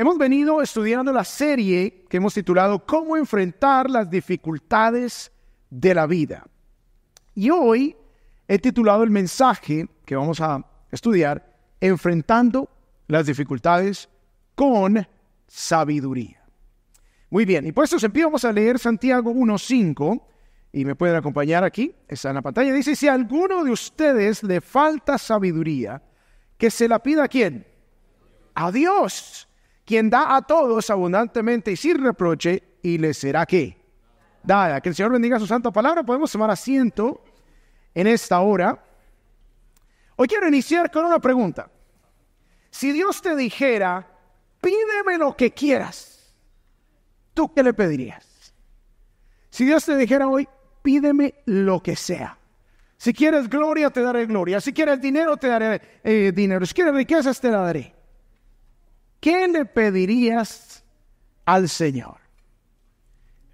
Hemos venido estudiando la serie que hemos titulado Cómo enfrentar las dificultades de la vida. Y hoy he titulado el mensaje que vamos a estudiar Enfrentando las dificultades con sabiduría. Muy bien, y puestos en pie vamos a leer Santiago 1.5 y me pueden acompañar aquí, está en la pantalla. Dice, si a alguno de ustedes le falta sabiduría, que se la pida a quién? A Dios quien da a todos abundantemente y sin reproche, y le será que. Dada, que el Señor bendiga su santa palabra, podemos tomar asiento en esta hora. Hoy quiero iniciar con una pregunta. Si Dios te dijera, pídeme lo que quieras, ¿tú qué le pedirías? Si Dios te dijera hoy, pídeme lo que sea. Si quieres gloria, te daré gloria. Si quieres dinero, te daré eh, dinero. Si quieres riquezas, te la daré. ¿qué le pedirías al Señor?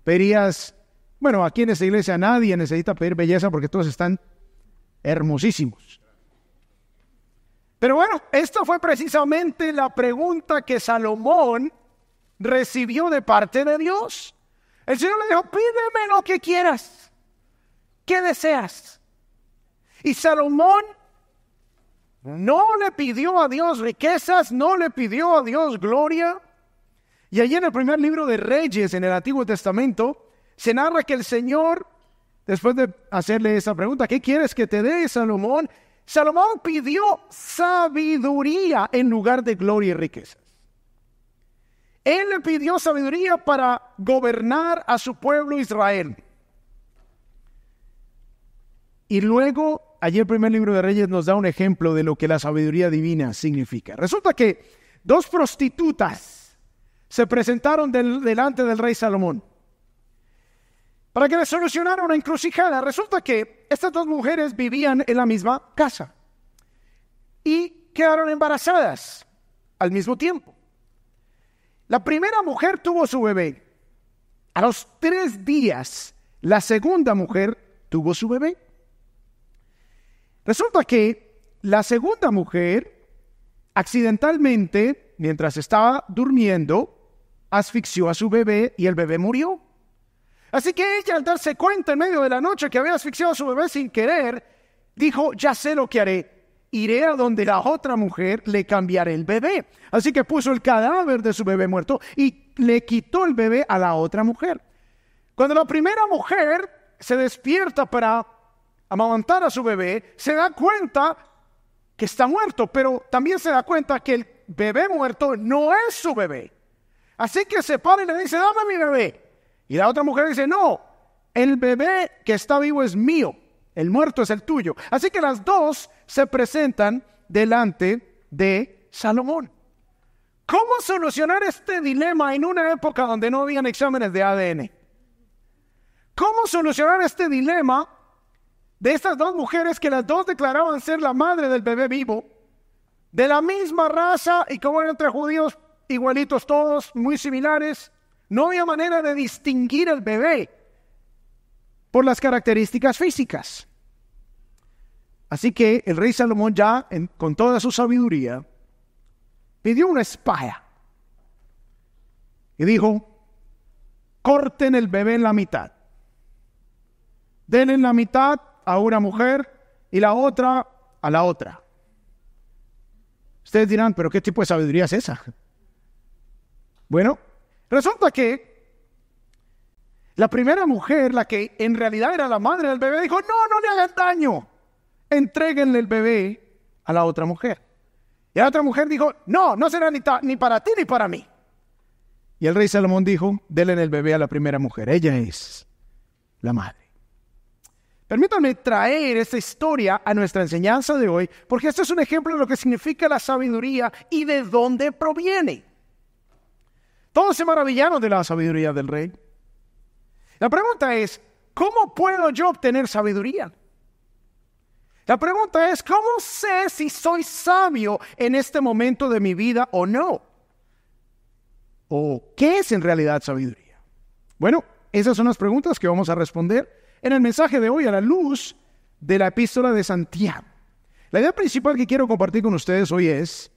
Pedirías, bueno, aquí en esta iglesia nadie necesita pedir belleza porque todos están hermosísimos. Pero bueno, esta fue precisamente la pregunta que Salomón recibió de parte de Dios. El Señor le dijo, pídeme lo que quieras, ¿qué deseas? Y Salomón no le pidió a Dios riquezas, no le pidió a Dios gloria. Y allí en el primer libro de Reyes, en el Antiguo Testamento, se narra que el Señor, después de hacerle esa pregunta, ¿qué quieres que te dé, Salomón? Salomón pidió sabiduría en lugar de gloria y riquezas. Él le pidió sabiduría para gobernar a su pueblo Israel. Y luego, allí el primer libro de Reyes nos da un ejemplo de lo que la sabiduría divina significa. Resulta que dos prostitutas se presentaron delante del rey Salomón para que le solucionara una encrucijada. Resulta que estas dos mujeres vivían en la misma casa y quedaron embarazadas al mismo tiempo. La primera mujer tuvo su bebé. A los tres días, la segunda mujer tuvo su bebé. Resulta que la segunda mujer, accidentalmente, mientras estaba durmiendo, asfixió a su bebé y el bebé murió. Así que ella, al darse cuenta en medio de la noche que había asfixiado a su bebé sin querer, dijo, ya sé lo que haré. Iré a donde la otra mujer le cambiaré el bebé. Así que puso el cadáver de su bebé muerto y le quitó el bebé a la otra mujer. Cuando la primera mujer se despierta para amamantar a su bebé, se da cuenta que está muerto, pero también se da cuenta que el bebé muerto no es su bebé. Así que se para y le dice, dame mi bebé. Y la otra mujer dice, no, el bebé que está vivo es mío, el muerto es el tuyo. Así que las dos se presentan delante de Salomón. ¿Cómo solucionar este dilema en una época donde no habían exámenes de ADN? ¿Cómo solucionar este dilema de estas dos mujeres que las dos declaraban ser la madre del bebé vivo, de la misma raza y como eran entre judíos igualitos todos, muy similares, no había manera de distinguir al bebé por las características físicas. Así que el rey Salomón ya, con toda su sabiduría, pidió una espada y dijo, corten el bebé en la mitad, den en la mitad a una mujer y la otra a la otra. Ustedes dirán, pero ¿qué tipo de sabiduría es esa? Bueno, resulta que la primera mujer, la que en realidad era la madre del bebé, dijo, no, no le hagan daño, entréguenle el bebé a la otra mujer. Y la otra mujer dijo, no, no será ni, ni para ti ni para mí. Y el rey Salomón dijo, denle el bebé a la primera mujer, ella es la madre. Permítanme traer esta historia a nuestra enseñanza de hoy, porque este es un ejemplo de lo que significa la sabiduría y de dónde proviene. Todos se maravillaron de la sabiduría del rey. La pregunta es, ¿cómo puedo yo obtener sabiduría? La pregunta es, ¿cómo sé si soy sabio en este momento de mi vida o no? ¿O qué es en realidad sabiduría? Bueno, esas son las preguntas que vamos a responder en el mensaje de hoy a la luz de la epístola de Santiago. La idea principal que quiero compartir con ustedes hoy es,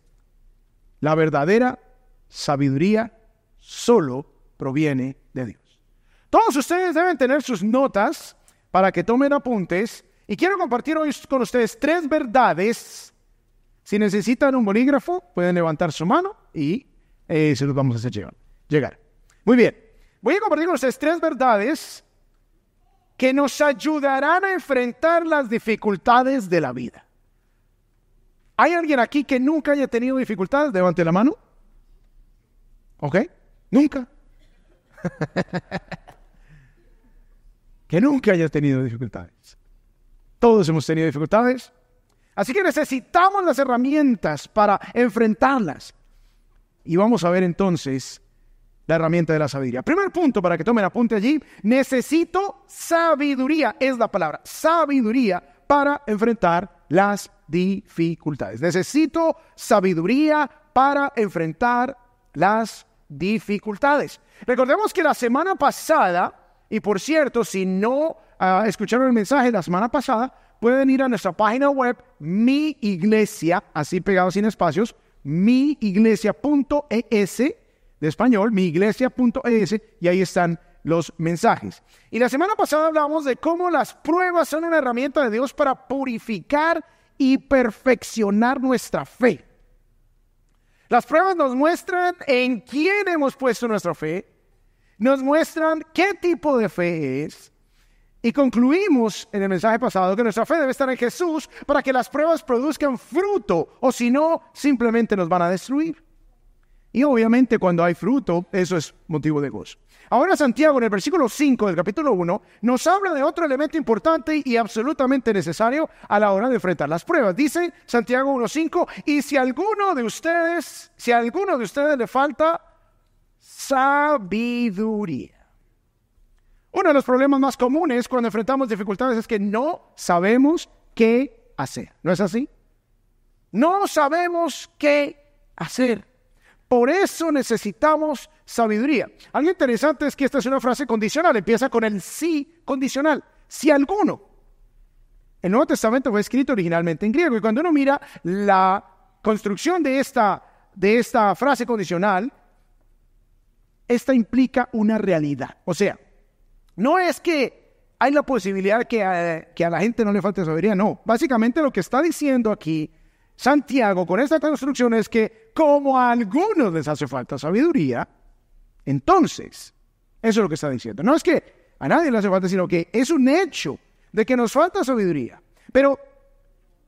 la verdadera sabiduría solo proviene de Dios. Todos ustedes deben tener sus notas para que tomen apuntes y quiero compartir hoy con ustedes tres verdades. Si necesitan un bolígrafo, pueden levantar su mano y eh, se los vamos a hacer llegar. Muy bien, voy a compartir con ustedes tres verdades que nos ayudarán a enfrentar las dificultades de la vida. ¿Hay alguien aquí que nunca haya tenido dificultades? Levante la mano. ¿Ok? Nunca. que nunca haya tenido dificultades. Todos hemos tenido dificultades. Así que necesitamos las herramientas para enfrentarlas. Y vamos a ver entonces la herramienta de la sabiduría. Primer punto para que tomen apunte allí, necesito sabiduría, es la palabra, sabiduría para enfrentar las dificultades. Necesito sabiduría para enfrentar las dificultades. Recordemos que la semana pasada, y por cierto, si no ah, escucharon el mensaje la semana pasada, pueden ir a nuestra página web, mi iglesia, así pegado sin espacios, miiglesia.es de español, miiglesia.es, y ahí están los mensajes. Y la semana pasada hablamos de cómo las pruebas son una herramienta de Dios para purificar y perfeccionar nuestra fe. Las pruebas nos muestran en quién hemos puesto nuestra fe, nos muestran qué tipo de fe es, y concluimos en el mensaje pasado que nuestra fe debe estar en Jesús para que las pruebas produzcan fruto, o si no, simplemente nos van a destruir. Y obviamente cuando hay fruto, eso es motivo de gozo. Ahora Santiago en el versículo 5 del capítulo 1 nos habla de otro elemento importante y absolutamente necesario a la hora de enfrentar las pruebas. Dice Santiago 1.5, y si alguno de ustedes, si alguno de ustedes le falta sabiduría. Uno de los problemas más comunes cuando enfrentamos dificultades es que no sabemos qué hacer. ¿No es así? No sabemos qué hacer. Por eso necesitamos sabiduría. Algo interesante es que esta es una frase condicional, empieza con el sí condicional, si alguno. El Nuevo Testamento fue escrito originalmente en griego y cuando uno mira la construcción de esta, de esta frase condicional, esta implica una realidad. O sea, no es que hay la posibilidad que que a la gente no le falte sabiduría, no. Básicamente lo que está diciendo aquí Santiago con esta construcción es que como a algunos les hace falta sabiduría, entonces, eso es lo que está diciendo. No es que a nadie le hace falta, sino que es un hecho de que nos falta sabiduría. Pero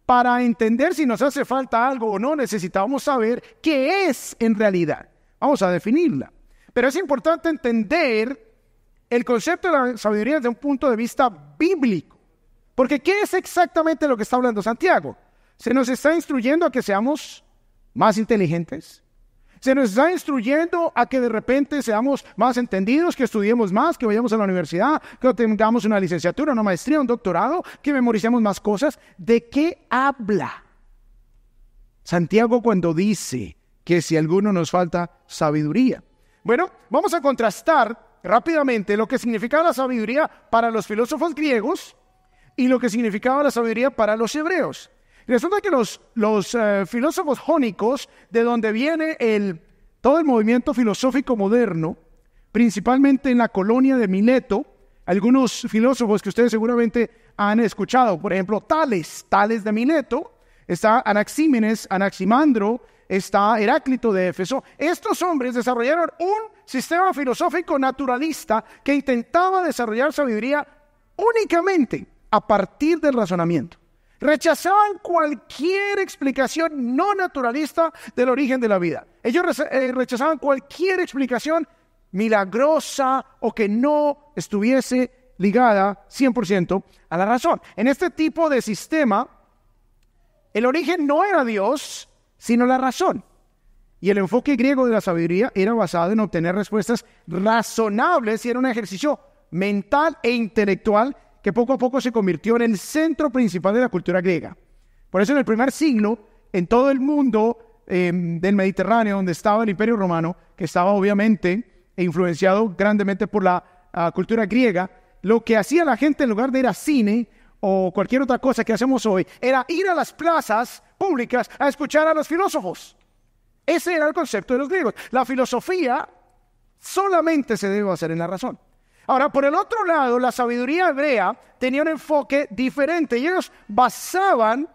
para entender si nos hace falta algo o no, necesitamos saber qué es en realidad. Vamos a definirla. Pero es importante entender el concepto de la sabiduría desde un punto de vista bíblico. Porque ¿qué es exactamente lo que está hablando Santiago? Se nos está instruyendo a que seamos más inteligentes? Se nos está instruyendo a que de repente seamos más entendidos, que estudiemos más, que vayamos a la universidad, que tengamos una licenciatura, una maestría, un doctorado, que memoricemos más cosas. ¿De qué habla Santiago cuando dice que si alguno nos falta sabiduría? Bueno, vamos a contrastar rápidamente lo que significaba la sabiduría para los filósofos griegos y lo que significaba la sabiduría para los hebreos. Resulta que los, eh, filósofos jónicos, de donde viene el, todo el movimiento filosófico moderno, principalmente en la colonia de Mileto, algunos filósofos que ustedes seguramente han escuchado, por ejemplo, Tales, Tales de Mileto, está Anaxímenes, Anaximandro, está Heráclito de Éfeso. Estos hombres desarrollaron un sistema filosófico naturalista que intentaba desarrollar sabiduría únicamente a partir del razonamiento. Rechazaban cualquier explicación no naturalista del origen de la vida. Ellos eh, rechazaban cualquier explicación milagrosa o que no estuviese ligada 100% a la razón. En este tipo de sistema, el origen no era Dios, sino la razón. Y el enfoque griego de la sabiduría era basado en obtener respuestas razonables y era un ejercicio mental e intelectual que poco a poco se convirtió en el centro principal de la cultura griega. Por eso en el primer siglo, en todo el mundo em, del Mediterráneo, donde estaba el Imperio Romano, que estaba obviamente influenciado grandemente por la ah, cultura griega, lo que hacía la gente en lugar de ir a cine o cualquier otra cosa que hacemos hoy, era ir a las plazas públicas a escuchar a los filósofos. Ese era el concepto de los griegos. La filosofía solamente se debe hacer en la razón. Ahora, por el otro lado, la sabiduría hebrea tenía un enfoque diferente y ellos basaban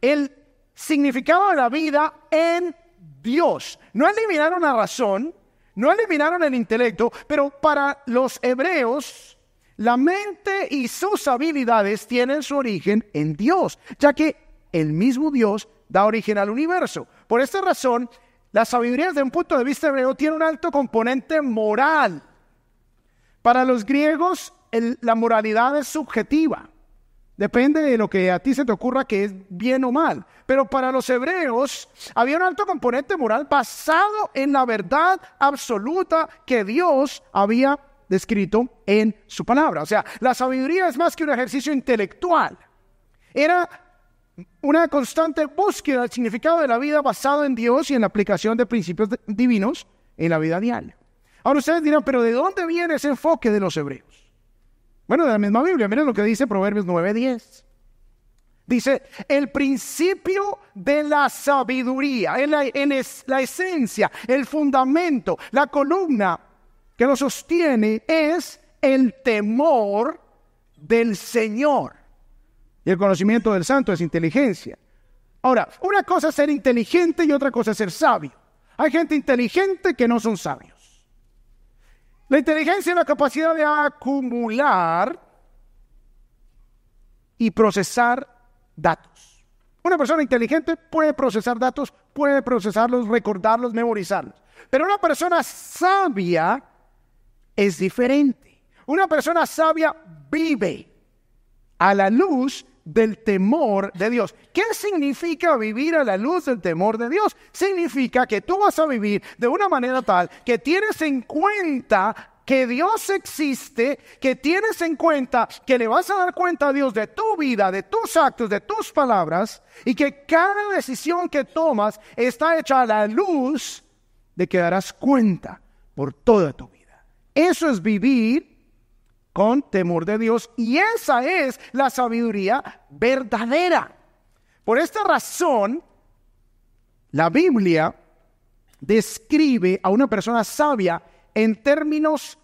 el significado de la vida en Dios. No eliminaron la razón, no eliminaron el intelecto, pero para los hebreos, la mente y sus habilidades tienen su origen en Dios, ya que el mismo Dios da origen al universo. Por esta razón, la sabiduría desde un punto de vista hebreo tiene un alto componente moral. Para los griegos, la moralidad es subjetiva. Depende de lo que a ti se te ocurra que es bien o mal. Pero para los hebreos había un alto componente moral basado en la verdad absoluta que Dios había descrito en su palabra. O sea, la sabiduría es más que un ejercicio intelectual. Era una constante búsqueda del significado de la vida basado en Dios y en la aplicación de principios divinos en la vida diaria. Ahora ustedes dirán, pero ¿de dónde viene ese enfoque de los hebreos? Bueno, de la misma Biblia, miren lo que dice Proverbios 9:10. Dice, el principio de la sabiduría, la, la esencia, el fundamento, la columna que lo sostiene es el temor del Señor. Y el conocimiento del santo es inteligencia. Ahora, una cosa es ser inteligente y otra cosa es ser sabio. Hay gente inteligente que no son sabios. La inteligencia es la capacidad de acumular y procesar datos. Una persona inteligente puede procesar datos, puede procesarlos, recordarlos, memorizarlos. Pero una persona sabia es diferente. Una persona sabia vive a la luz del temor de Dios. ¿Qué significa vivir a la luz del temor de Dios? Significa que tú vas a vivir de una manera tal que tienes en cuenta que Dios existe, que tienes en cuenta que le vas a dar cuenta a Dios de tu vida, de tus actos, de tus palabras, y que cada decisión que tomas está hecha a la luz de que darás cuenta por toda tu vida. Eso es vivir con temor de Dios. Y esa es la sabiduría verdadera. Por esta razón, la Biblia describe a una persona sabia en términos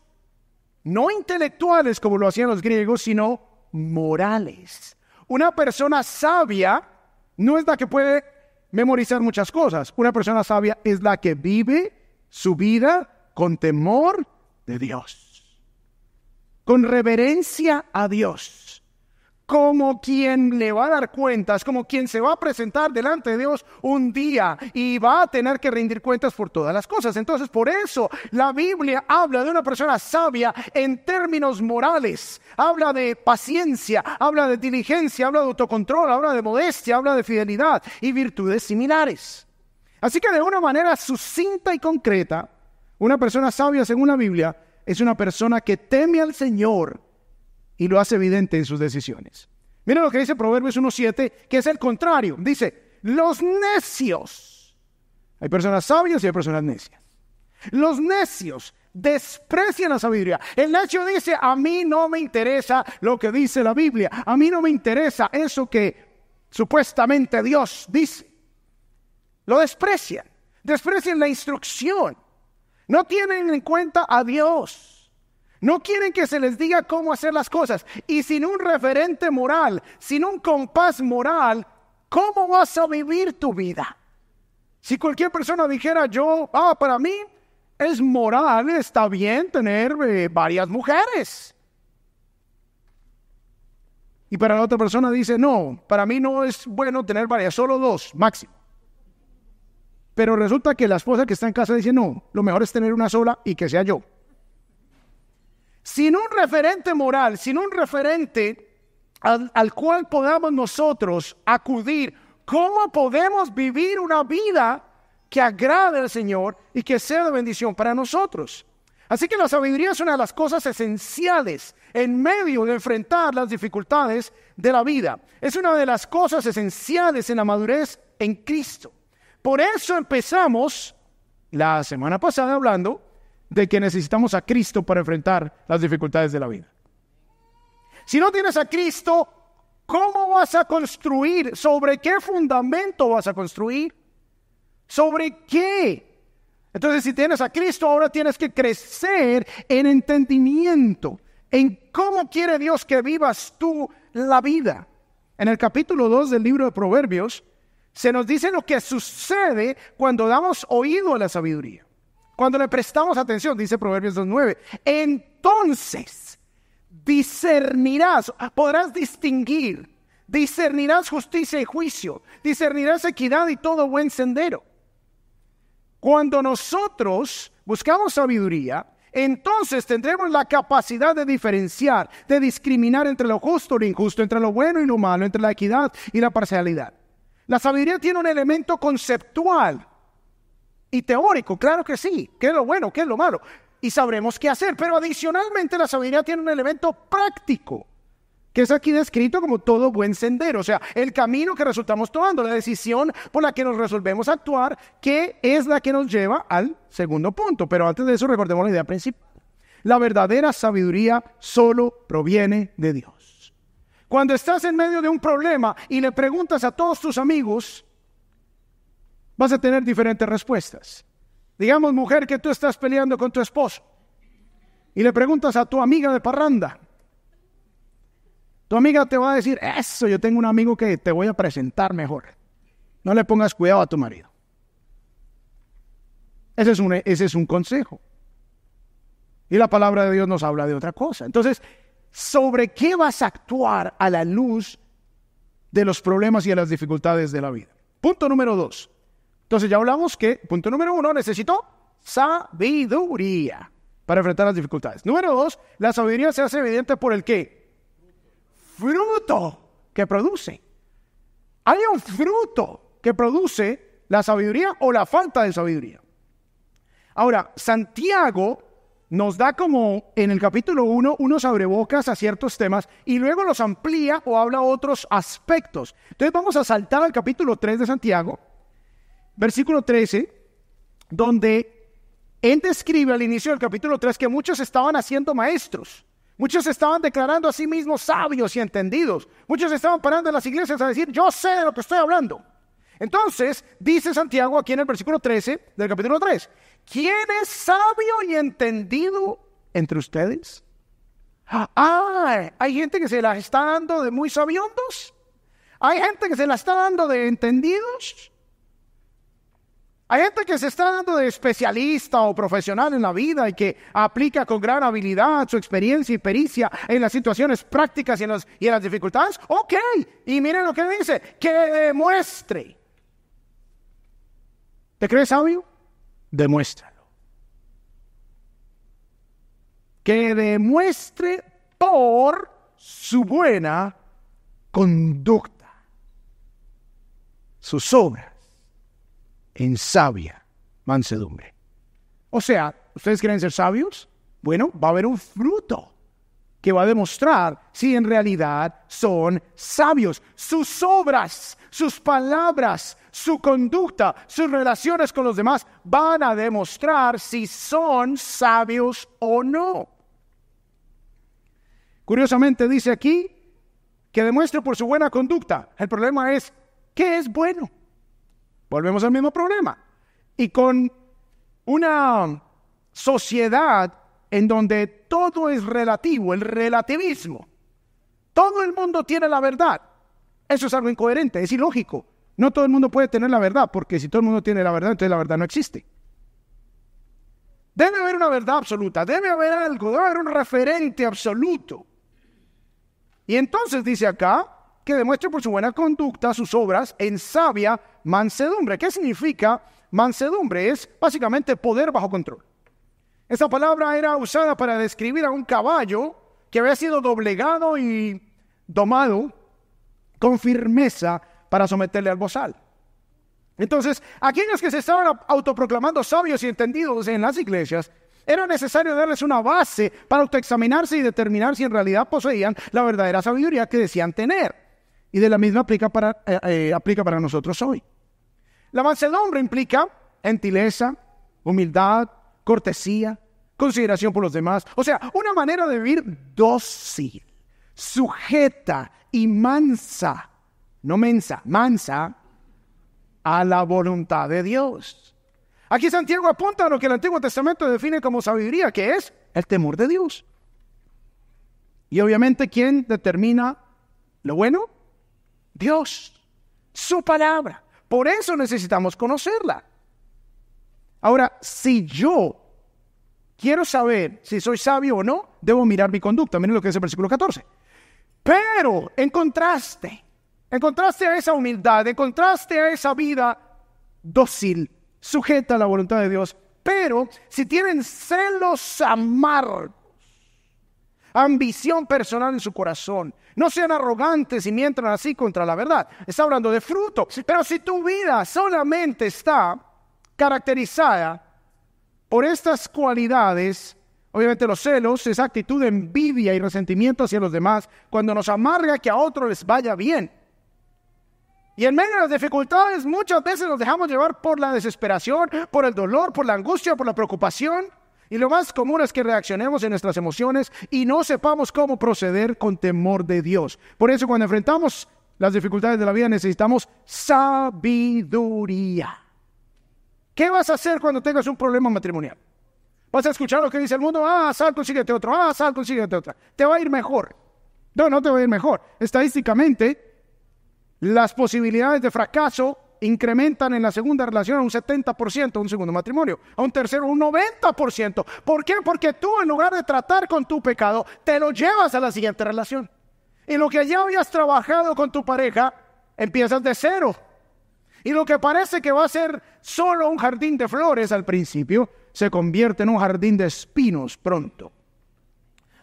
no intelectuales como lo hacían los griegos, sino morales. Una persona sabia no es la que puede memorizar muchas cosas. Una persona sabia es la que vive su vida con temor de Dios con reverencia a Dios, como quien le va a dar cuentas, como quien se va a presentar delante de Dios un día y va a tener que rendir cuentas por todas las cosas. Entonces, por eso la Biblia habla de una persona sabia en términos morales, habla de paciencia, habla de diligencia, habla de autocontrol, habla de modestia, habla de fidelidad y virtudes similares. Así que de una manera sucinta y concreta, una persona sabia según la Biblia es una persona que teme al Señor y lo hace evidente en sus decisiones. Mira lo que dice Proverbios 1.7, que es el contrario. Dice, los necios. Hay personas sabias y hay personas necias. Los necios desprecian la sabiduría. El necio dice, a mí no me interesa lo que dice la Biblia. A mí no me interesa eso que supuestamente Dios dice. Lo desprecian. Desprecian la instrucción. No tienen en cuenta a Dios. No quieren que se les diga cómo hacer las cosas. Y sin un referente moral, sin un compás moral, ¿cómo vas a vivir tu vida? Si cualquier persona dijera yo, ah, para mí es moral, está bien tener eh, varias mujeres. Y para la otra persona dice, no, para mí no es bueno tener varias, solo dos máximo. Pero resulta que la esposa que está en casa dice, no, lo mejor es tener una sola y que sea yo. Sin un referente moral, sin un referente al, cual podamos nosotros acudir, ¿cómo podemos vivir una vida que agrade al Señor y que sea de bendición para nosotros? Así que la sabiduría es una de las cosas esenciales en medio de enfrentar las dificultades de la vida. Es una de las cosas esenciales en la madurez en Cristo. Por eso empezamos la semana pasada hablando de que necesitamos a Cristo para enfrentar las dificultades de la vida. Si no tienes a Cristo, ¿cómo vas a construir? ¿Sobre qué fundamento vas a construir? ¿Sobre qué? Entonces, si tienes a Cristo, ahora tienes que crecer en entendimiento, en cómo quiere Dios que vivas tú la vida. En el capítulo 2 del libro de Proverbios, se nos dice lo que sucede cuando damos oído a la sabiduría, cuando le prestamos atención, dice Proverbios 2.9. Entonces discernirás, ah, podrás distinguir, discernirás justicia y juicio, discernirás equidad y todo buen sendero. Cuando nosotros buscamos sabiduría, entonces tendremos la capacidad de diferenciar, de discriminar entre lo justo y lo injusto, entre lo bueno y lo malo, entre la equidad y la parcialidad. La sabiduría tiene un elemento conceptual y teórico, claro que sí, qué es lo bueno, qué es lo malo, y sabremos qué hacer, pero adicionalmente la sabiduría tiene un elemento práctico, que es aquí descrito como todo buen sendero, o sea, el camino que resultamos tomando, la decisión por la que nos resolvemos actuar, que es la que nos lleva al segundo punto, pero antes de eso recordemos la idea principal. La verdadera sabiduría solo proviene de Dios. Cuando estás en medio de un problema y le preguntas a todos tus amigos, vas a tener diferentes respuestas. Digamos, mujer, que tú estás peleando con tu esposo y le preguntas a tu amiga de parranda. Tu amiga te va a decir, eso, yo tengo un amigo que te voy a presentar mejor. No le pongas cuidado a tu marido. Ese es un, ese es un consejo. Y la palabra de Dios nos habla de otra cosa. Entonces, sobre qué vas a actuar a la luz de los problemas y de las dificultades de la vida. Punto número dos. Entonces ya hablamos que, punto número uno, necesito sabiduría para enfrentar las dificultades. Número dos, la sabiduría se hace evidente por el qué? Fruto que produce. Hay un fruto que produce la sabiduría o la falta de sabiduría. Ahora, Santiago nos da como en el capítulo 1 unos abrebocas a ciertos temas y luego los amplía o habla otros aspectos. Entonces vamos a saltar al capítulo 3 de Santiago, versículo 13, donde él describe al inicio del capítulo 3 que muchos estaban haciendo maestros. Muchos estaban declarando a sí mismos sabios y entendidos. Muchos estaban parando en las iglesias a decir, yo sé de lo que estoy hablando. Entonces, dice Santiago aquí en el versículo 13 del capítulo 3, ¿Quién es sabio y entendido entre ustedes? Ah, hay gente que se la está dando de muy sabiondos. Hay gente que se la está dando de entendidos. Hay gente que se está dando de especialista o profesional en la vida y que aplica con gran habilidad su experiencia y pericia en las situaciones prácticas y en, y en las dificultades. Ok, y miren lo que dice, que demuestre. ¿Te crees sabio? demuéstralo. Que demuestre por su buena conducta, sus obras en sabia mansedumbre. O sea, ¿ustedes quieren ser sabios? Bueno, va a haber un fruto que va a demostrar si en realidad son sabios. Sus obras, sus palabras, su conducta, sus relaciones con los demás van a demostrar si son sabios o no. Curiosamente dice aquí que demuestre por su buena conducta. El problema es, ¿qué es bueno? Volvemos al mismo problema. Y con una sociedad en donde todo es relativo, el relativismo. Todo el mundo tiene la verdad. Eso es algo incoherente, es ilógico. No todo el mundo puede tener la verdad, porque si todo el mundo tiene la verdad, entonces la verdad no existe. Debe haber una verdad absoluta, debe haber algo, debe haber un referente absoluto. Y entonces dice acá que demuestre por su buena conducta sus obras en sabia mansedumbre. ¿Qué significa mansedumbre? Es básicamente poder bajo control. Esa palabra era usada para describir a un caballo que había sido doblegado y domado con firmeza para someterle al bozal. Entonces, aquellos que se estaban autoproclamando sabios y entendidos en las iglesias, era necesario darles una base para autoexaminarse y determinar si en realidad poseían la verdadera sabiduría que decían tener. Y de la misma aplica para, eh, eh, aplica para nosotros hoy. La mansedumbre implica gentileza, humildad, cortesía, consideración por los demás. O sea, una manera de vivir dócil, sujeta y mansa, no mensa, mansa, a la voluntad de Dios. Aquí Santiago apunta a lo que el Antiguo Testamento define como sabiduría, que es el temor de Dios. Y obviamente, ¿quién determina lo bueno? Dios, su palabra. Por eso necesitamos conocerla. Ahora, si yo quiero saber si soy sabio o no, debo mirar mi conducta. Miren lo que dice el versículo 14. Pero en contraste, en contraste a esa humildad, en contraste a esa vida dócil, sujeta a la voluntad de Dios, pero si tienen celos amargos, ambición personal en su corazón, no sean arrogantes y mientran así contra la verdad. Está hablando de fruto. Pero si tu vida solamente está caracterizada por estas cualidades, obviamente los celos, esa actitud de envidia y resentimiento hacia los demás, cuando nos amarga que a otros les vaya bien. Y en medio de las dificultades muchas veces nos dejamos llevar por la desesperación, por el dolor, por la angustia, por la preocupación. Y lo más común es que reaccionemos en nuestras emociones y no sepamos cómo proceder con temor de Dios. Por eso cuando enfrentamos las dificultades de la vida necesitamos sabiduría. ¿Qué vas a hacer cuando tengas un problema matrimonial? Vas a escuchar lo que dice el mundo, ah, sal, consíguete otro, ah, sal, consíguete otra. Te va a ir mejor. No, no te va a ir mejor. Estadísticamente, las posibilidades de fracaso incrementan en la segunda relación a un 70% un segundo matrimonio, a un tercero un 90%. ¿Por qué? Porque tú en lugar de tratar con tu pecado, te lo llevas a la siguiente relación. Y lo que ya habías trabajado con tu pareja, empiezas de cero. Y lo que parece que va a ser solo un jardín de flores al principio se convierte en un jardín de espinos pronto.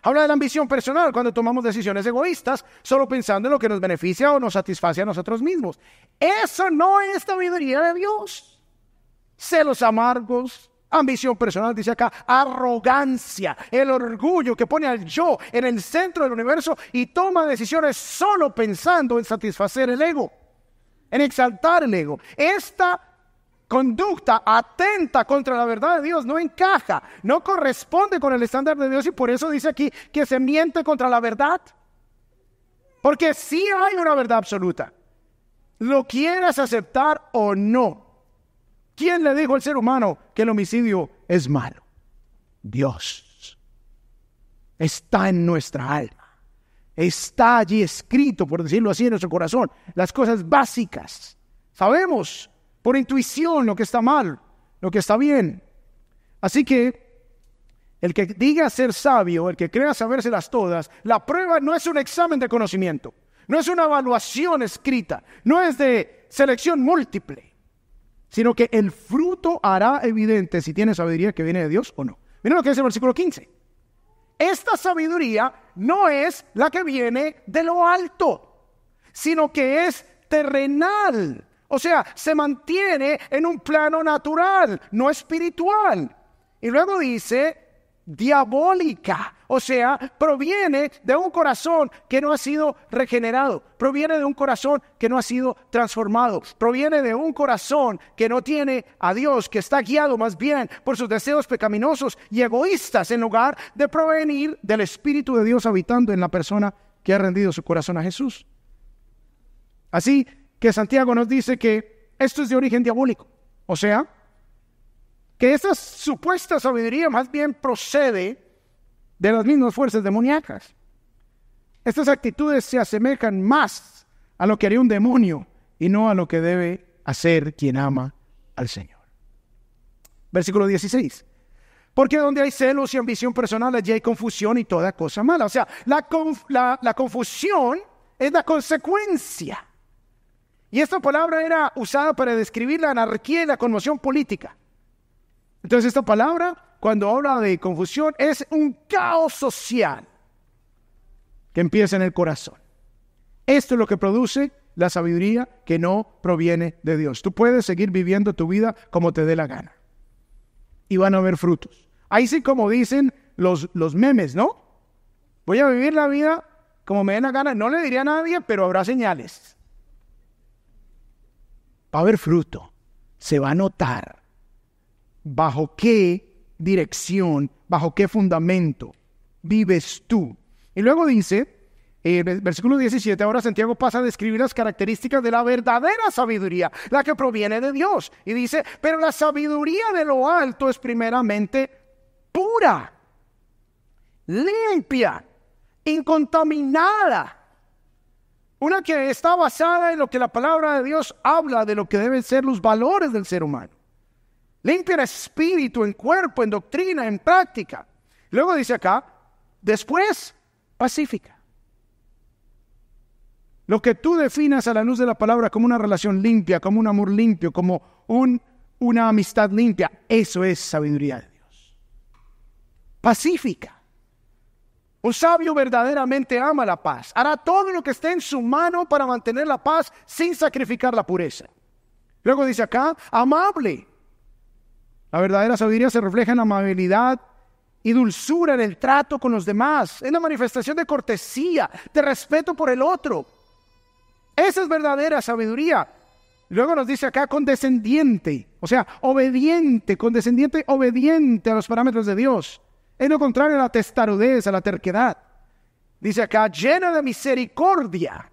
Habla de la ambición personal cuando tomamos decisiones egoístas, solo pensando en lo que nos beneficia o nos satisface a nosotros mismos. Eso no es sabiduría de Dios. Celos amargos, ambición personal, dice acá, arrogancia, el orgullo que pone al yo en el centro del universo y toma decisiones solo pensando en satisfacer el ego, en exaltar el ego. Esta conducta atenta contra la verdad de Dios, no encaja, no corresponde con el estándar de Dios y por eso dice aquí que se miente contra la verdad. Porque si hay una verdad absoluta. Lo quieras aceptar o no. ¿Quién le dijo al ser humano que el homicidio es malo? Dios. Está en nuestra alma. Está allí escrito, por decirlo así, en nuestro corazón. Las cosas básicas. Sabemos por intuición lo que está mal, lo que está bien. Así que el que diga ser sabio, el que crea las todas, la prueba no es un examen de conocimiento, no es una evaluación escrita, no es de selección múltiple, sino que el fruto hará evidente si tiene sabiduría que viene de Dios o no. Miren lo que dice el versículo 15. Esta sabiduría no es la que viene de lo alto, sino que es terrenal, o sea, se mantiene en un plano natural, no espiritual. Y luego dice, diabólica, o sea, proviene de un corazón que no ha sido regenerado, proviene de un corazón que no ha sido transformado, proviene de un corazón que no tiene a Dios, que está guiado más bien por sus deseos pecaminosos y egoístas en lugar de provenir del Espíritu de Dios habitando en la persona que ha rendido su corazón a Jesús. Así que Santiago nos dice que esto es de origen diabólico. O sea, que esa supuesta sabiduría más bien procede de las mismas fuerzas demoníacas. Estas actitudes se asemejan más a lo que haría un demonio y no a lo que debe hacer quien ama al Señor. Versículo 16. Porque donde hay celos y ambición personal, allí hay confusión y toda cosa mala. O sea, la confusión es la consecuencia y esta palabra era usada para describir la anarquía y la conmoción política. Entonces esta palabra, cuando habla de confusión, es un caos social que empieza en el corazón. Esto es lo que produce la sabiduría que no proviene de Dios. Tú puedes seguir viviendo tu vida como te dé la gana. Y van a haber frutos. Ahí sí como dicen los, los memes, ¿no? Voy a vivir la vida como me dé la gana. No le diría a nadie, pero habrá señales va a haber fruto, se va a notar bajo qué dirección, bajo qué fundamento vives tú. Y luego dice, en el versículo 17, ahora Santiago pasa a describir las características de la verdadera sabiduría, la que proviene de Dios. Y dice, pero la sabiduría de lo alto es primeramente pura, limpia, incontaminada una que está basada en lo que la palabra de Dios habla de lo que deben ser los valores del ser humano. Limpia en espíritu en cuerpo, en doctrina, en práctica. Luego dice acá, después, pacífica. Lo que tú definas a la luz de la palabra como una relación limpia, como un amor limpio, como una amistad limpia, eso es sabiduría de Dios. Pacífica. Un sabio verdaderamente ama la paz. Hará todo lo que esté en su mano para mantener la paz sin sacrificar la pureza. Luego dice acá, amable. La verdadera sabiduría se refleja en amabilidad y dulzura en el trato con los demás, en la manifestación de cortesía, de respeto por el otro. Esa es verdadera sabiduría. Luego nos dice acá condescendiente, o sea, obediente, condescendiente, obediente a los parámetros de Dios. Es lo contrario a la testarudez, a la terquedad. Dice acá, llena de misericordia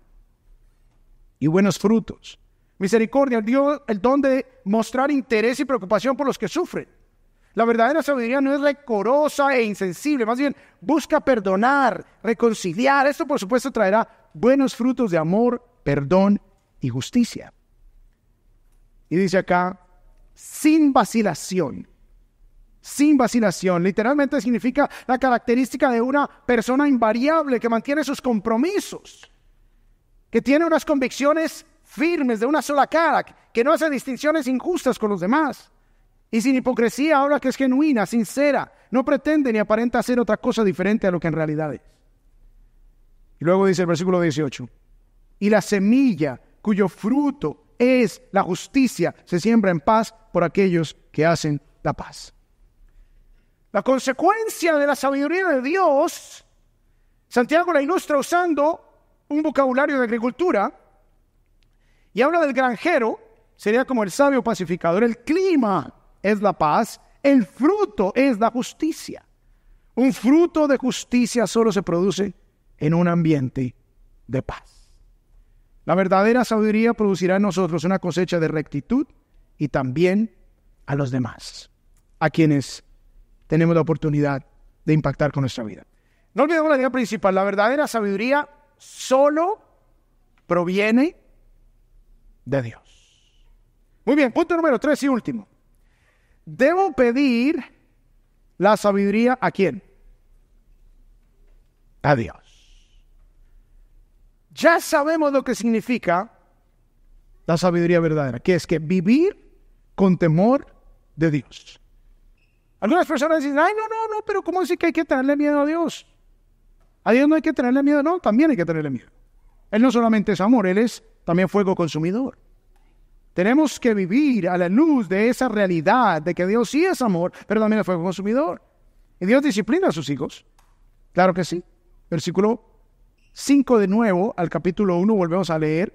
y buenos frutos. Misericordia, Dios, el don de mostrar interés y preocupación por los que sufren. La verdadera sabiduría no es recorosa e insensible, más bien busca perdonar, reconciliar. Esto por supuesto traerá buenos frutos de amor, perdón y justicia. Y dice acá, sin vacilación sin vacilación. Literalmente significa la característica de una persona invariable que mantiene sus compromisos, que tiene unas convicciones firmes de una sola cara, que no hace distinciones injustas con los demás. Y sin hipocresía habla que es genuina, sincera, no pretende ni aparenta hacer otra cosa diferente a lo que en realidad es. Y luego dice el versículo 18, y la semilla cuyo fruto es la justicia se siembra en paz por aquellos que hacen la paz. La consecuencia de la sabiduría de Dios, Santiago la ilustra usando un vocabulario de agricultura y habla del granjero, sería como el sabio pacificador. El clima es la paz, el fruto es la justicia. Un fruto de justicia solo se produce en un ambiente de paz. La verdadera sabiduría producirá en nosotros una cosecha de rectitud y también a los demás, a quienes tenemos la oportunidad de impactar con nuestra vida. No olvidemos la idea principal, la verdadera sabiduría solo proviene de Dios. Muy bien, punto número tres y último. Debo pedir la sabiduría a quién? A Dios. Ya sabemos lo que significa la sabiduría verdadera, que es que vivir con temor de Dios. Algunas personas dicen, ay, no, no, no, pero ¿cómo decir que hay que tenerle miedo a Dios? A Dios no hay que tenerle miedo, no, también hay que tenerle miedo. Él no solamente es amor, Él es también fuego consumidor. Tenemos que vivir a la luz de esa realidad de que Dios sí es amor, pero también es fuego consumidor. Y Dios disciplina a sus hijos. Claro que sí. Versículo 5 de nuevo al capítulo 1 volvemos a leer.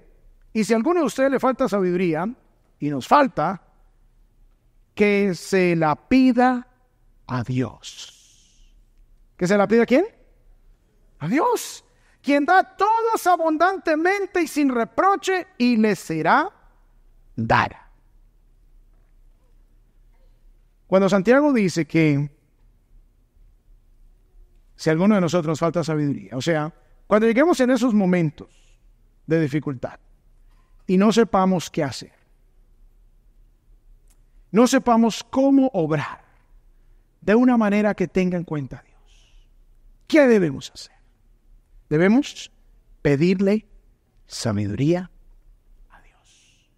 Y si a alguno de ustedes le falta sabiduría, y nos falta, que se la pida a Dios. ¿Que se la pide a quién? A Dios, quien da todos abundantemente y sin reproche y le será Dar. Cuando Santiago dice que si alguno de nosotros nos falta sabiduría, o sea, cuando lleguemos en esos momentos de dificultad y no sepamos qué hacer, no sepamos cómo obrar, de una manera que tenga en cuenta a Dios. ¿Qué debemos hacer? Debemos pedirle sabiduría a Dios.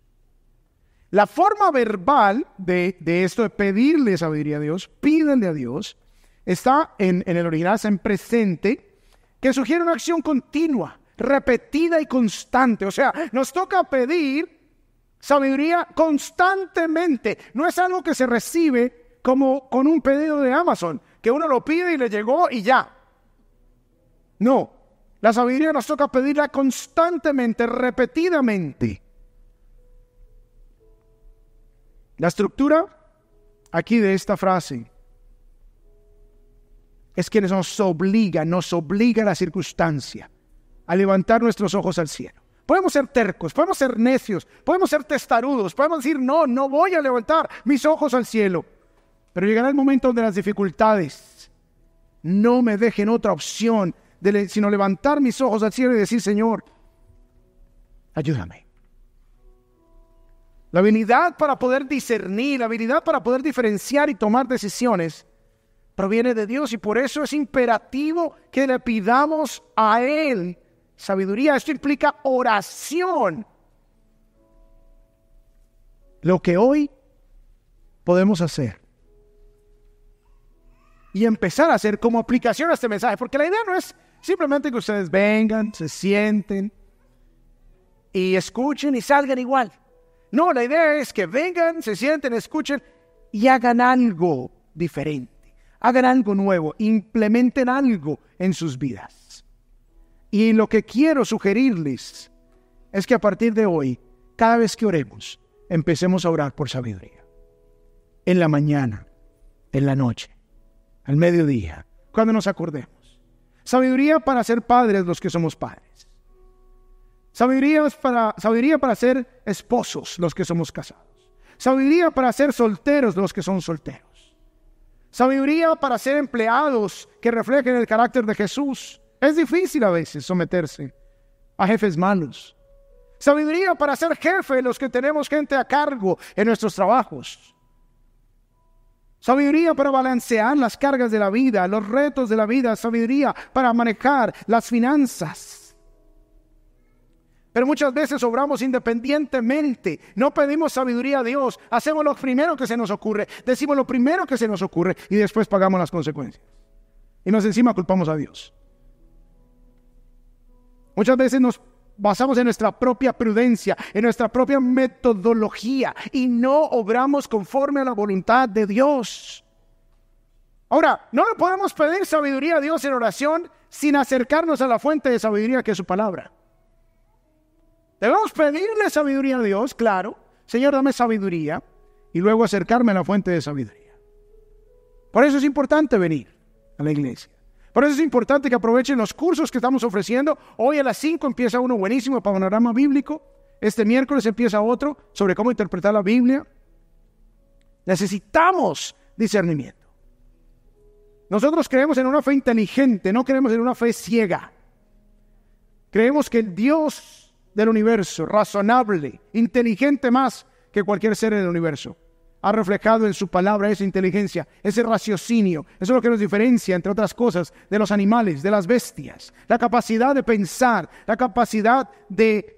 La forma verbal de, esto de pedirle sabiduría a Dios, Pídanle a Dios, está en, en el original, en presente, que sugiere una acción continua, repetida y constante. O sea, nos toca pedir sabiduría constantemente. No es algo que se recibe como con un pedido de Amazon, que uno lo pide y le llegó y ya. No, la sabiduría nos toca pedirla constantemente, repetidamente. La estructura aquí de esta frase es que nos obliga, nos obliga a la circunstancia a levantar nuestros ojos al cielo. Podemos ser tercos, podemos ser necios, podemos ser testarudos, podemos decir, no, no voy a levantar mis ojos al cielo. Pero llegará el momento donde las dificultades no me dejen otra opción, sino levantar mis ojos al cielo y decir, Señor, ayúdame. La habilidad para poder discernir, la habilidad para poder diferenciar y tomar decisiones proviene de Dios y por eso es imperativo que le pidamos a Él sabiduría. Esto implica oración. Lo que hoy podemos hacer y empezar a hacer como aplicación a este mensaje, porque la idea no es simplemente que ustedes vengan, se sienten y escuchen y salgan igual. No, la idea es que vengan, se sienten, escuchen y hagan algo diferente, hagan algo nuevo, implementen algo en sus vidas. Y lo que quiero sugerirles es que a partir de hoy, cada vez que oremos, empecemos a orar por sabiduría. En la mañana, en la noche, al mediodía, cuando nos acordemos. Sabiduría para ser padres los que somos padres. Sabiduría para, para ser esposos los que somos casados. Sabiduría para ser solteros los que son solteros. Sabiduría para ser empleados que reflejen el carácter de Jesús. Es difícil a veces someterse a jefes malos. Sabiduría para ser jefe los que tenemos gente a cargo en nuestros trabajos. Sabiduría para balancear las cargas de la vida, los retos de la vida, sabiduría para manejar las finanzas. Pero muchas veces obramos independientemente, no pedimos sabiduría a Dios, hacemos lo primero que se nos ocurre, decimos lo primero que se nos ocurre y después pagamos las consecuencias. Y nos encima culpamos a Dios. Muchas veces nos basamos en nuestra propia prudencia, en nuestra propia metodología y no obramos conforme a la voluntad de Dios. Ahora, no le podemos pedir sabiduría a Dios en oración sin acercarnos a la fuente de sabiduría que es su palabra. Debemos pedirle sabiduría a Dios, claro. Señor, dame sabiduría y luego acercarme a la fuente de sabiduría. Por eso es importante venir a la iglesia. Por eso es importante que aprovechen los cursos que estamos ofreciendo. Hoy a las 5 empieza uno buenísimo, Panorama Bíblico. Este miércoles empieza otro sobre cómo interpretar la Biblia. Necesitamos discernimiento. Nosotros creemos en una fe inteligente, no creemos en una fe ciega. Creemos que el Dios del universo, razonable, inteligente más que cualquier ser en el universo, ha reflejado en su palabra esa inteligencia, ese raciocinio. Eso es lo que nos diferencia, entre otras cosas, de los animales, de las bestias. La capacidad de pensar, la capacidad de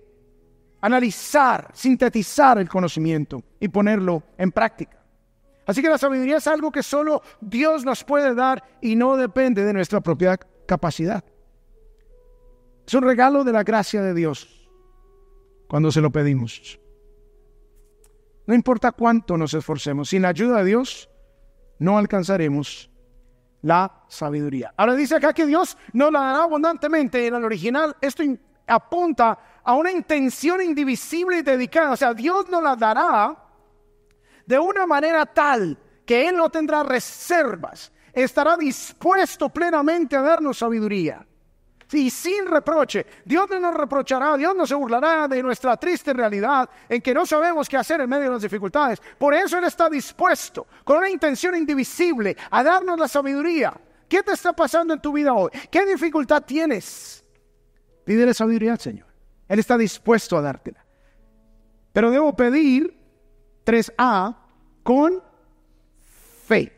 analizar, sintetizar el conocimiento y ponerlo en práctica. Así que la sabiduría es algo que solo Dios nos puede dar y no depende de nuestra propia capacidad. Es un regalo de la gracia de Dios cuando se lo pedimos. No importa cuánto nos esforcemos, sin la ayuda de Dios no alcanzaremos la sabiduría. Ahora dice acá que Dios no la dará abundantemente. En el original esto apunta a una intención indivisible y dedicada. O sea, Dios nos la dará de una manera tal que Él no tendrá reservas. Estará dispuesto plenamente a darnos sabiduría y sin reproche. Dios no nos reprochará, Dios no se burlará de nuestra triste realidad en que no sabemos qué hacer en medio de las dificultades. Por eso Él está dispuesto, con una intención indivisible, a darnos la sabiduría. ¿Qué te está pasando en tu vida hoy? ¿Qué dificultad tienes? Pídele sabiduría al Señor. Él está dispuesto a dártela. Pero debo pedir 3A con fe.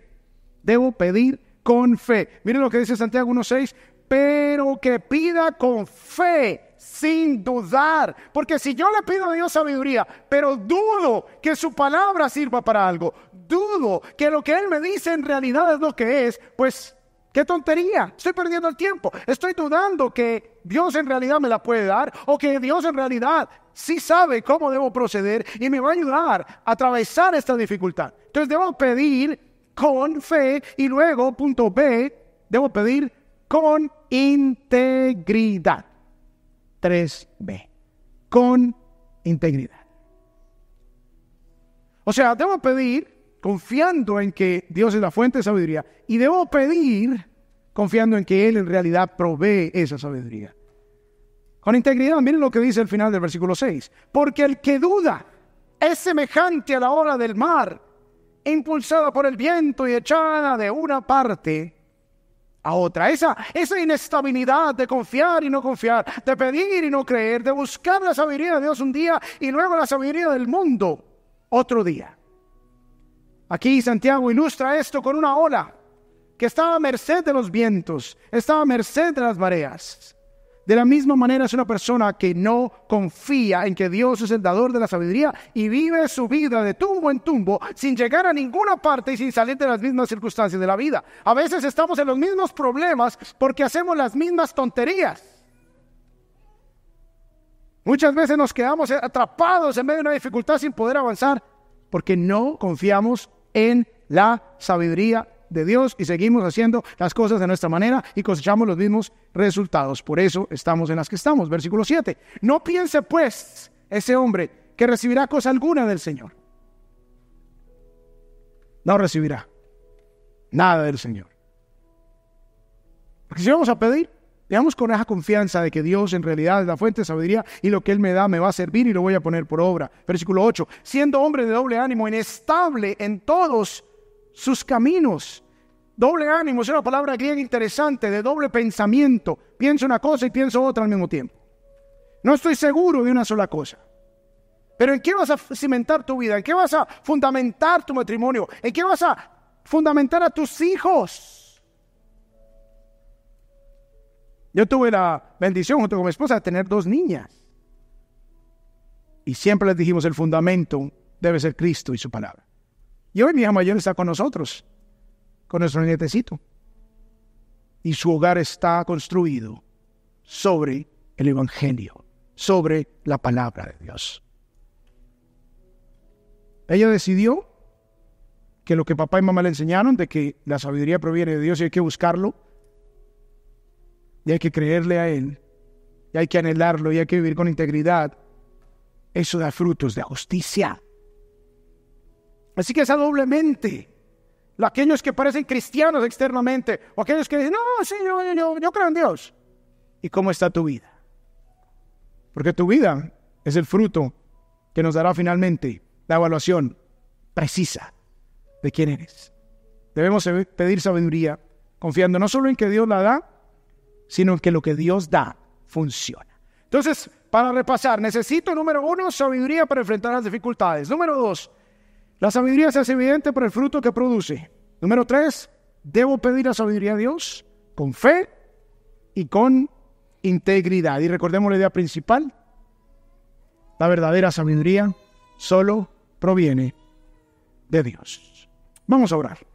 Debo pedir con fe. Miren lo que dice Santiago 1.6 pero que pida con fe, sin dudar. Porque si yo le pido a Dios sabiduría, pero dudo que su palabra sirva para algo, dudo que lo que Él me dice en realidad es lo que es, pues qué tontería, estoy perdiendo el tiempo, estoy dudando que Dios en realidad me la puede dar o que Dios en realidad sí sabe cómo debo proceder y me va a ayudar a atravesar esta dificultad. Entonces debo pedir con fe y luego, punto B, debo pedir con integridad. 3B. Con integridad. O sea, debo pedir confiando en que Dios es la fuente de sabiduría y debo pedir confiando en que Él en realidad provee esa sabiduría. Con integridad, miren lo que dice el final del versículo 6. Porque el que duda es semejante a la ola del mar, impulsada por el viento y echada de una parte a otra. Esa, esa inestabilidad de confiar y no confiar, de pedir y no creer, de buscar la sabiduría de Dios un día y luego la sabiduría del mundo otro día. Aquí Santiago ilustra esto con una ola que estaba a merced de los vientos, estaba a merced de las mareas. De la misma manera es una persona que no confía en que Dios es el dador de la sabiduría y vive su vida de tumbo en tumbo sin llegar a ninguna parte y sin salir de las mismas circunstancias de la vida. A veces estamos en los mismos problemas porque hacemos las mismas tonterías. Muchas veces nos quedamos atrapados en medio de una dificultad sin poder avanzar porque no confiamos en la sabiduría de Dios y seguimos haciendo las cosas de nuestra manera y cosechamos los mismos resultados. Por eso estamos en las que estamos. Versículo 7. No piense pues ese hombre que recibirá cosa alguna del Señor. No recibirá nada del Señor. Porque si vamos a pedir, digamos con esa confianza de que Dios en realidad es la fuente de sabiduría y lo que Él me da me va a servir y lo voy a poner por obra. Versículo 8. Siendo hombre de doble ánimo, inestable en todos sus caminos. Doble ánimo es una palabra bien interesante, de doble pensamiento. Pienso una cosa y pienso otra al mismo tiempo. No estoy seguro de una sola cosa. Pero ¿en qué vas a cimentar tu vida? ¿En qué vas a fundamentar tu matrimonio? ¿En qué vas a fundamentar a tus hijos? Yo tuve la bendición junto con mi esposa de tener dos niñas. Y siempre les dijimos, el fundamento debe ser Cristo y su palabra. Y hoy mi hija mayor está con nosotros, con nuestro nietecito. Y su hogar está construido sobre el Evangelio, sobre la palabra de Dios. Ella decidió que lo que papá y mamá le enseñaron, de que la sabiduría proviene de Dios y hay que buscarlo, y hay que creerle a Él, y hay que anhelarlo, y hay que vivir con integridad, eso da frutos de justicia. Así que esa doblemente, aquellos que parecen cristianos externamente, o aquellos que dicen, no, sí, yo, yo, yo creo en Dios. ¿Y cómo está tu vida? Porque tu vida es el fruto que nos dará finalmente la evaluación precisa de quién eres. Debemos pedir sabiduría confiando no solo en que Dios la da, sino en que lo que Dios da funciona. Entonces, para repasar, necesito número uno, sabiduría para enfrentar las dificultades. Número dos, la sabiduría se hace evidente por el fruto que produce. Número tres, debo pedir la sabiduría a Dios con fe y con integridad. Y recordemos la idea principal, la verdadera sabiduría solo proviene de Dios. Vamos a orar.